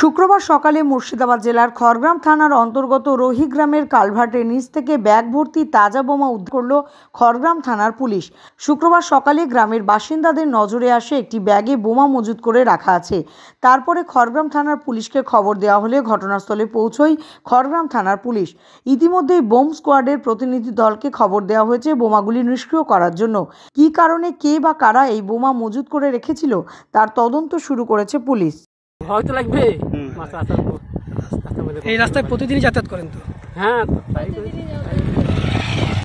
শুক্রবার সকালে মুর্শিদাবাদ জেলার খড়গ্রাম থানার অন্তর্গত রোহি গ্রামের কালভার্টের নিচ থেকে ব্যাগ ভর্তি তাজা বোমা উদ্ধার করল খড়গ্রাম থানার পুলিশ শুক্রবার সকালে গ্রামের বাসিন্দাদের নজরে আসে একটি ব্যাগে বোমা মজুত করে রাখা আছে তারপরে খড়গ্রাম থানার পুলিশকে খবর দেওয়া হলে ঘটনাস্থলে পৌঁছই খড়গ্রাম থানার পুলিশ ইতিমধ্যেই বোম স্কোয়াডের প্রতিনিধি দলকে খবর দেওয়া হয়েছে বোমাগুলি নিষ্ক্রিয় করার জন্য কি কারণে কে বা কারা এই বোমা মজুত করে রেখেছিল তার তদন্ত শুরু করেছে পুলিশ ভয় তো লাগবে এই রাস্তায় প্রতিদিনই যাতায়াত করেন তো হ্যাঁ তাই